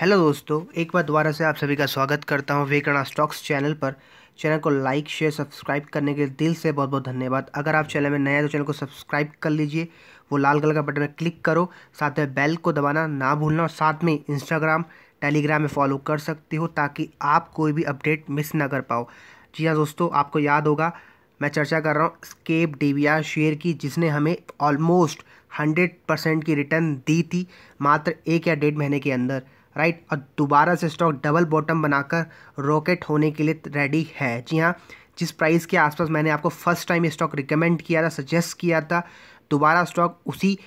hello दोस्तों एक बार दोबारा से आप सभी का स्वागत करता हूँ वेकरणा स्टॉक्स चैनल पर चैनल को लाइक शेयर सब्सक्राइब करने के दिल से बहुत बहुत धन्यवाद अगर आप चैनल में नए हैं तो चैनल को सब्सक्राइब कर लीजिए वो लाल कलर का बटन में क्लिक करो साथ में बेल को दबाना ना भूलना और साथ में इंस्टाग्राम टेलीग्राम में फॉलो कर सकती हो ताकि आप कोई भी अपडेट मिस ना कर पाओ जी हाँ दोस्तों आपको याद होगा मैं चर्चा कर रहा हूँ स्केप डी शेयर की जिसने हमें ऑलमोस्ट हंड्रेड परसेंट की रिटर्न दी थी मात्र एक या डेढ़ महीने के अंदर राइट और दोबारा से स्टॉक डबल बॉटम बनाकर रॉकेट होने के लिए रेडी है जी हाँ जिस प्राइस के आसपास मैंने आपको फर्स्ट टाइम ये स्टॉक रिकमेंड किया था सजेस्ट किया था दोबारा स्टॉक उसी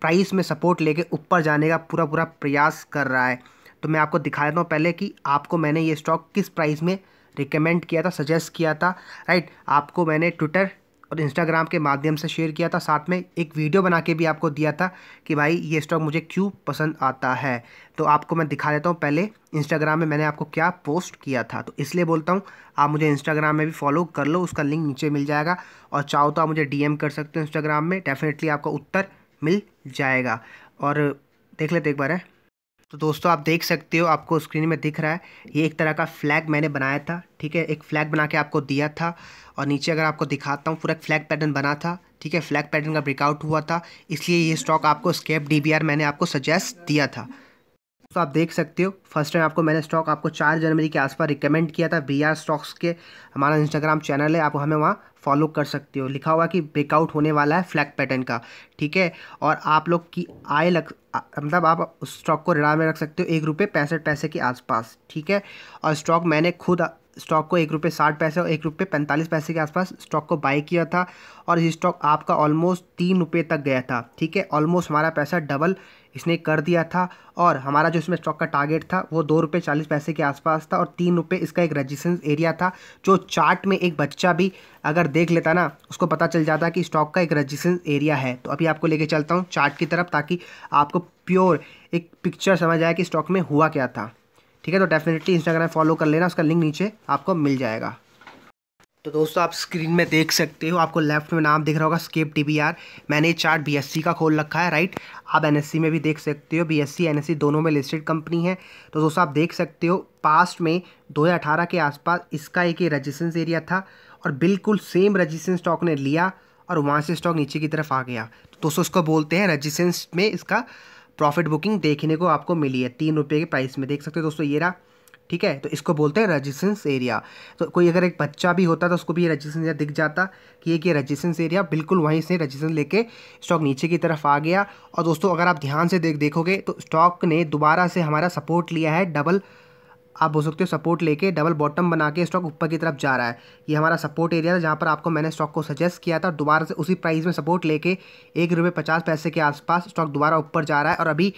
प्राइस में सपोर्ट लेके ऊपर जाने का पूरा पूरा प्रयास कर रहा है तो मैं आपको दिखा देता हूँ पहले कि आपको मैंने ये स्टॉक किस प्राइस में रिकमेंड किया था सजेस्ट किया था राइट आपको मैंने ट्विटर और इंस्टाग्राम के माध्यम से शेयर किया था साथ में एक वीडियो बना के भी आपको दिया था कि भाई ये स्टॉक मुझे क्यों पसंद आता है तो आपको मैं दिखा देता हूँ पहले इंस्टाग्राम में मैंने आपको क्या पोस्ट किया था तो इसलिए बोलता हूँ आप मुझे इंस्टाग्राम में भी फॉलो कर लो उसका लिंक नीचे मिल जाएगा और चाहो तो आप मुझे डी कर सकते हो इंस्टाग्राम में डेफिनेटली आपका उत्तर मिल जाएगा और देख लेते एक बार है तो दोस्तों आप देख सकते हो आपको स्क्रीन में दिख रहा है ये एक तरह का फ्लैग मैंने बनाया था ठीक है एक फ्लैग बना के आपको दिया था और नीचे अगर आपको दिखाता हूँ पूरा फ्लैग पैटर्न बना था ठीक है फ्लैग पैटर्न का ब्रेकआउट हुआ था इसलिए ये स्टॉक आपको स्केप डी मैंने आपको सजेस्ट दिया था तो आप देख सकते हो फर्स्ट टाइम आपको मैंने स्टॉक आपको चार जनवरी के आसपास रिकमेंड किया था बी स्टॉक्स के हमारा इंस्टाग्राम चैनल है आप हमें वहाँ फॉलो कर सकते हो लिखा हुआ कि ब्रेकआउट होने वाला है फ्लैग पैटर्न का ठीक है और आप लोग की आय लग मतलब आप उस स्टॉक को ऋणा में रख सकते हो एक रुपये पैंसठ पैसे के आसपास ठीक है और स्टॉक मैंने खुद स्टॉक को एक रुपये साठ पैसे और एक रुपये पैंतालीस पैसे के आसपास स्टॉक को बाई किया था और ये स्टॉक आपका ऑलमोस्ट तीन रुपये तक गया था ठीक है ऑलमोस्ट हमारा पैसा डबल इसने कर दिया था और हमारा जो इसमें स्टॉक का टारगेट था वो दो रुपये चालीस पैसे के आसपास था और तीन रुपये इसका एक रजिस्टेंस एरिया था जो चार्ट में एक बच्चा भी अगर देख लेता ना उसको पता चल जाता कि स्टॉक का एक रजिस्टेंस एरिया है तो अभी आपको लेके चलता हूँ चार्ट की तरफ ताकि आपको प्योर एक पिक्चर समझ आए कि स्टॉक में हुआ क्या था ठीक है तो डेफिनेटली इंस्टाग्राम फॉलो कर लेना उसका लिंक नीचे आपको मिल जाएगा तो दोस्तों आप स्क्रीन में देख सकते हो आपको लेफ्ट में नाम दिख रहा होगा स्केप टी मैंने बी चार्ट बीएससी का खोल रखा है राइट आप एनएससी में भी देख सकते हो बीएससी एनएससी दोनों में लिस्टेड कंपनी है तो दोस्तों आप देख सकते हो पास्ट में 2018 के आसपास इसका एक रजिस्टेंस एरिया था और बिल्कुल सेम रजिस्टेंस स्टॉक ने लिया और वहाँ से स्टॉक नीचे की तरफ आ गया तो दोस्तों इसको बोलते हैं रजिस्टेंस में इसका प्रॉफिट बुकिंग देखने को आपको मिली है तीन रुपये के प्राइस में देख सकते हो दोस्तों ये रहा ठीक है तो इसको बोलते हैं रजिस्टेंस एरिया तो कोई अगर एक बच्चा भी होता तो उसको भी ये रजिस्टेंस एरिया दिख जाता कि ये कि रजिस्टेंस एरिया बिल्कुल वहीं से रजिस्टेंस लेके स्टॉक नीचे की तरफ आ गया और दोस्तों अगर आप ध्यान से देख देखोगे तो स्टॉक ने दोबारा से हमारा सपोर्ट लिया है डबल आप बोल सकते हो सपोर्ट लेके डबल बॉटम बना के स्टॉक ऊपर की तरफ जा रहा है ये हमारा सपोर्ट एरिया था जहाँ पर आपको मैंने स्टॉक को सजेस्ट किया था और दोबारा से उसी प्राइस में सपोर्ट लेके एक रुपये पचास पैसे के आसपास स्टॉक दोबारा ऊपर जा रहा है और अभी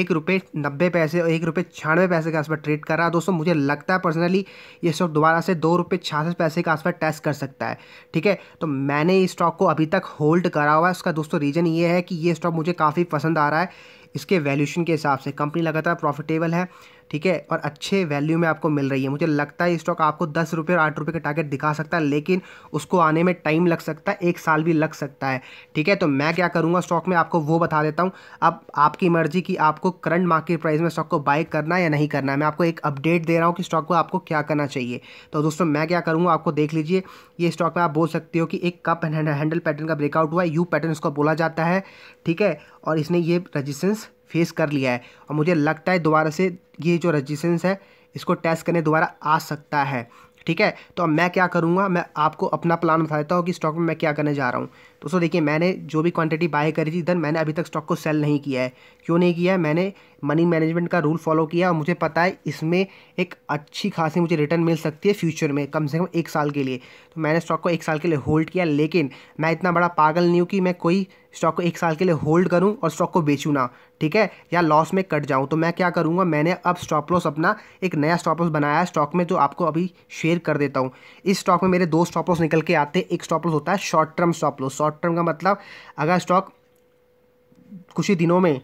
एक रुपये नब्बे पैसे और एक रुपये छियानवे पैसे के आसपास ट्रेड कर रहा है दोस्तों मुझे लगता है पर्सनली ये स्टॉक दोबारा से दो रुपये छियासठ पैसे के आसपास टेस्ट कर सकता है ठीक है तो मैंने इस स्टॉक को अभी तक होल्ड करा हुआ है उसका दोस्तों रीज़न ये है कि ये स्टॉक मुझे काफ़ी पसंद आ रहा है इसके वैल्यूशन के हिसाब से कंपनी लगातार प्रॉफिटेबल है ठीक है और अच्छे वैल्यू में आपको मिल रही है मुझे लगता है स्टॉक आपको दस रुपये और आठ रुपये का टारगेट दिखा सकता है लेकिन उसको आने में टाइम लग सकता है एक साल भी लग सकता है ठीक है तो मैं क्या करूँगा स्टॉक में आपको वो बता देता हूँ अब आपकी मर्जी कि आपको करंट मार्केट प्राइस में स्टॉक को बाय करना या नहीं करना है मैं आपको एक अपडेट दे रहा हूँ कि स्टॉक को आपको क्या करना चाहिए तो दोस्तों मैं क्या करूँगा आपको देख लीजिए ये स्टॉक में आप बोल सकते हो कि एक कप हैंडल पैटर्न का ब्रेकआउट हुआ है यू पैटर्न इसको बोला जाता है ठीक है और इसने ये रजिस्टेंस फेस कर लिया है और मुझे लगता है दोबारा से ये जो रजिस्टेंस है इसको टेस्ट करने दोबारा आ सकता है ठीक है तो अब मैं क्या करूँगा मैं आपको अपना प्लान बता देता हूँ कि स्टॉक में मैं क्या करने जा रहा हूँ दोस्तों देखिए मैंने जो भी क्वांटिटी बाय करी थी इधर मैंने अभी तक स्टॉक को सेल नहीं किया है क्यों नहीं किया है मैंने मनी मैनेजमेंट का रूल फॉलो किया और मुझे पता है इसमें एक अच्छी खासी मुझे रिटर्न मिल सकती है फ्यूचर में कम से कम एक साल के लिए तो मैंने स्टॉक को एक साल के लिए होल्ड किया लेकिन मैं इतना बड़ा पागल नहीं हूँ कि मैं कोई स्टॉक को एक साल के लिए होल्ड करूँ और स्टॉक को बेचूँ ना ठीक है या लॉस में कट जाऊँ तो मैं क्या करूँगा मैंने अब स्टॉप लॉस अपना एक नया स्टॉप लॉस बनाया है स्टॉक में जो आपको अभी शेयर कर देता हूँ इस स्टॉक में मेरे दो स्टॉप लॉस निकल के आते हैं एक स्टॉप लॉस होता है short term stop loss short short term का मतलब अगर स्टॉक कुछ ही दिनों में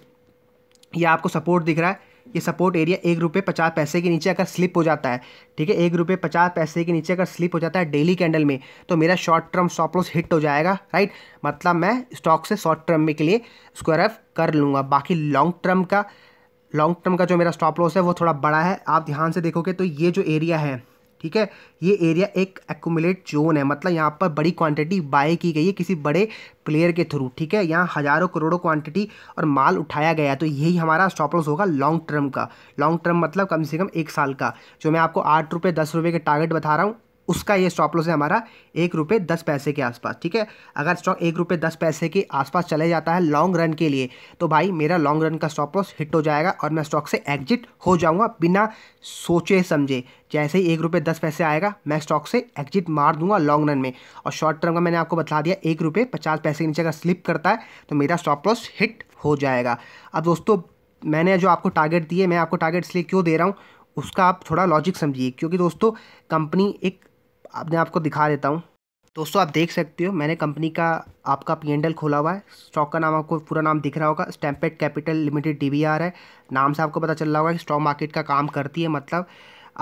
ये आपको सपोर्ट दिख रहा है ये सपोर्ट एरिया एक रुपये पचास पैसे के नीचे अगर स्लिप हो जाता है ठीक है एक रुपये पचास पैसे के नीचे अगर स्लिप हो जाता है डेली कैंडल में तो मेरा short term stop loss hit हो जाएगा राइट मतलब मैं स्टॉक से शॉर्ट टर्म में के लिए स्क्वायर ऑफ कर लूँगा बाकी लॉन्ग टर्म का लॉन्ग टर्म का जो मेरा स्टॉप लॉस है वो थोड़ा बड़ा है आप ध्यान से देखोगे तो ये जो एरिया है ठीक है ये एरिया एक एकुमुलेट जोन है मतलब यहाँ पर बड़ी क्वांटिटी बाय की गई है किसी बड़े प्लेयर के थ्रू ठीक है यहाँ हज़ारों करोड़ों क्वांटिटी और माल उठाया गया तो यही हमारा स्टॉप लॉस होगा लॉन्ग टर्म का लॉन्ग टर्म मतलब कम से कम एक साल का जो मैं आपको आठ रुपये दस रुपये के टारगेट बता रहा हूँ उसका ये स्टॉप लॉस है हमारा एक रुपये दस पैसे के आसपास ठीक है अगर स्टॉक एक रुपये दस पैसे के आसपास चले जाता है लॉन्ग रन के लिए तो भाई मेरा लॉन्ग रन का स्टॉप लॉस हिट हो जाएगा और मैं स्टॉक से एग्जिट हो जाऊंगा बिना सोचे समझे जैसे ही एक रुपये दस पैसे आएगा मैं स्टॉक से एग्जिट मार दूंगा लॉन्ग रन में और शॉर्ट टर्म का मैंने आपको बता दिया एक रुपये पचास पैसे के नीचे अगर स्लिप करता है तो मेरा स्टॉप लॉस हिट हो जाएगा अब दोस्तों मैंने जो आपको टारगेट दिए मैं आपको टारगेट इसलिए क्यों दे रहा हूँ उसका आप थोड़ा लॉजिक समझिए क्योंकि दोस्तों कंपनी एक अपने आपको दिखा देता हूँ दोस्तों आप देख सकते हो मैंने कंपनी का आपका पी एंडल खोला हुआ है स्टॉक का नाम आपको पूरा नाम दिख रहा होगा स्टैम्पेड कैपिटल लिमिटेड डी है नाम से आपको पता चल रहा होगा कि स्टॉक मार्केट का काम करती है मतलब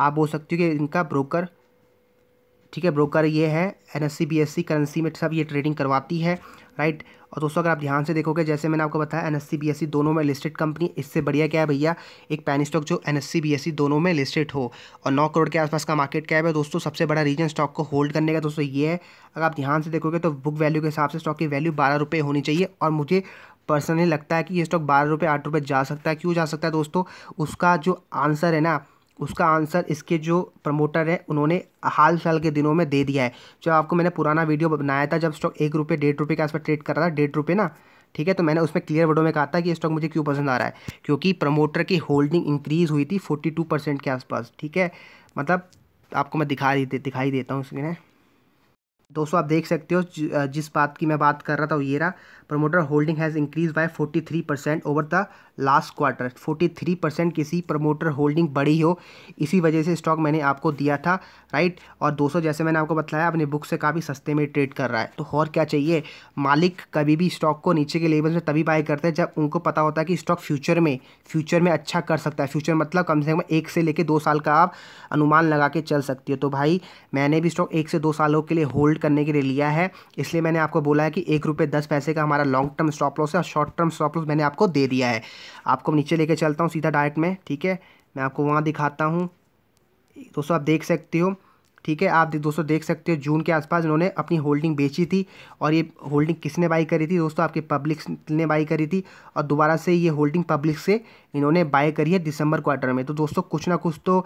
आप बोल सकते हो कि इनका ब्रोकर ठीक है ब्रोकर ये है N S C B S C currency में सब ये ट्रेडिंग करवाती है राइट और दोस्तों अगर आप ध्यान से देखोगे जैसे मैंने आपको बताया एन एस सी दोनों में लिस्टेड कंपनी इससे बढ़िया क्या है भैया एक पैन स्टॉक जो एन एस सी दोनों में लिस्टेड हो और नौ करोड़ के आसपास का मार्केट कैप है दोस्तों सबसे बड़ा रीजन स्टॉक को होल्ड करने का दोस्तों ये है अगर आप ध्यान से देखोगे तो बुक वैल्यू के हिसाब से स्टॉक की वैल्यू बारह रुपये होनी चाहिए और मुझे पर्सनली लगता है कि ये स्टॉक बारह रुपये आठ रुपये जा सकता है क्यों जा सकता है दोस्तों उसका जो आंसर है ना उसका आंसर इसके जो प्रमोटर हैं उन्होंने हाल फिलहाल के दिनों में दे दिया है जो आपको मैंने पुराना वीडियो बनाया था जब स्टॉक एक रुपये डेढ़ रुपये के आसपास ट्रेड कर रहा था डेढ़ रुपये ना ठीक है तो मैंने उसमें क्लियर वर्डों में कहा था कि स्टॉक मुझे क्यों पसंद आ रहा है क्योंकि प्रमोटर की होल्डिंग इंक्रीज़ हुई थी फोर्टी टू परसेंट के आसपास ठीक है मतलब आपको मैं दिखा दे दिखाई देता हूँ उसके दोस्तों आप देख सकते हो जिस बात की मैं बात कर रहा था वो ये रहा promoter holding has increase by 43 percent over the last quarter 43 percent किसी प्रमोटर होल्डिंग बढ़ी हो इसी वजह से स्टॉक मैंने आपको दिया था राइट और दोस्तों जैसे मैंने आपको बताया अपने बुक से काफ़ी सस्ते में ट्रेड कर रहा है तो और क्या चाहिए मालिक कभी भी स्टॉक को नीचे के लेवल में तभी बाय करते हैं जब उनको पता होता है कि स्टॉक फ्यूचर में फ्यूचर में अच्छा कर सकता है फ्यूचर मतलब कम से कम एक से लेकर दो साल का आप अनुमान लगा के चल सकती हो तो भाई मैंने भी स्टॉक एक से दो सालों के लिए होल्ड होल्ड करने के लिए लिया है इसलिए मैंने आपको बोला है कि एक रुपये दस पैसे का हमारा लॉन्ग टर्म स्टॉप लॉस है और शॉर्ट टर्म स्टॉप लॉस मैंने आपको दे दिया है आपको नीचे लेके चलता हूँ सीधा डायरेक्ट में ठीक है मैं आपको वहाँ दिखाता हूँ दोस्तों आप देख सकते हो ठीक है आप दोस्तों देख सकते हो जून के आसपास इन्होंने अपनी होल्डिंग बेची थी और ये होल्डिंग किसने बाई करी थी दोस्तों आपके पब्लिक ने बाई करी थी और दोबारा से ये होल्डिंग पब्लिक से इन्होंने बाय करी है दिसंबर क्वार्टर में तो दोस्तों कुछ ना कुछ तो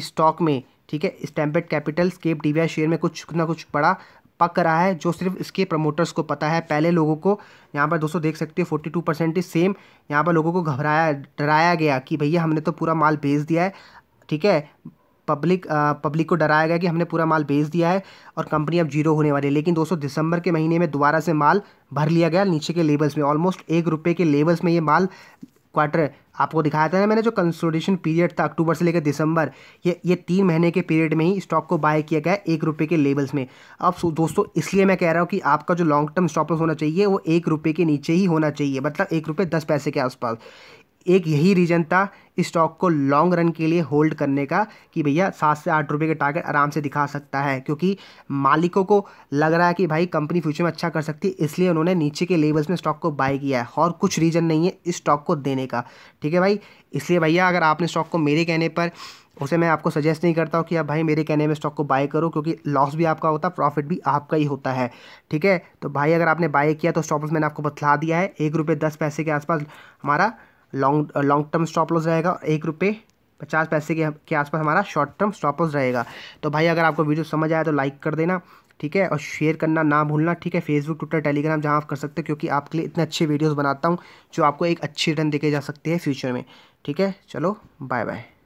इस स्टॉक में ठीक है स्टैम्पेड कैपिटल स्केप डी शेयर में कुछ ना कुछ बड़ा पक रहा है जो सिर्फ इसके प्रमोटर्स को पता है पहले लोगों को यहाँ पर दोस्तों देख सकते हो फोर्टी टू परसेंट सेम यहाँ पर लोगों को घबराया डराया गया कि भैया हमने तो पूरा माल बेच दिया है ठीक है पब्लिक पब्लिक को डराया गया कि हमने पूरा माल बेच दिया है और कंपनी अब जीरो होने वाली है लेकिन दोस्तों दिसंबर के महीने में दोबारा से माल भर लिया गया नीचे के लेवल्स में ऑलमोस्ट एक रुपये के लेवल्स में ये माल क्वार्टर आपको दिखाया था ना मैंने जो कंसोलिडेशन पीरियड था अक्टूबर से लेकर दिसंबर ये ये तीन महीने के पीरियड में ही स्टॉक को बाय किया गया एक रुपये के लेवल्स में अब दोस्तों इसलिए मैं कह रहा हूँ कि आपका जो लॉन्ग टर्म स्टॉप लॉस होना चाहिए वो एक रुपये के नीचे ही होना चाहिए मतलब एक रुपये दस पैसे के आसपास एक यही रीज़न था स्टॉक को लॉन्ग रन के लिए होल्ड करने का कि भैया सात से आठ रुपये के टारगेट आराम से दिखा सकता है क्योंकि मालिकों को लग रहा है कि भाई कंपनी फ्यूचर में अच्छा कर सकती है इसलिए उन्होंने नीचे के लेवल्स में स्टॉक को बाय किया है और कुछ रीज़न नहीं है इस स्टॉक को देने का ठीक है भाई इसलिए भैया अगर आपने स्टॉक को मेरे कहने पर उसे मैं आपको सजेस्ट नहीं करता हूँ कि आप भाई मेरे कहने में स्टॉक को बाय करो क्योंकि लॉस भी आपका होता है प्रॉफिट भी आपका ही होता है ठीक है तो भाई अगर आपने बाय किया तो स्टॉप मैंने आपको बतला दिया है एक रुपये दस पैसे के आसपास हमारा long long term stop loss रहेगा एक रुपये पचास पैसे के के आसपास हमारा शॉर्ट टर्म स्टॉप लॉस रहेगा तो भाई अगर आपको वीडियो समझ आया तो लाइक कर देना ठीक है और शेयर करना ना भूलना ठीक है फेसबुक ट्विटर टेलीग्राम जहाँ आप कर सकते हो क्योंकि आपके लिए इतने अच्छे वीडियोज़ बनाता हूँ जो आपको एक अच्छी रिटर्न देखे जा सकती है फ्यूचर में ठीक है चलो बाय बाय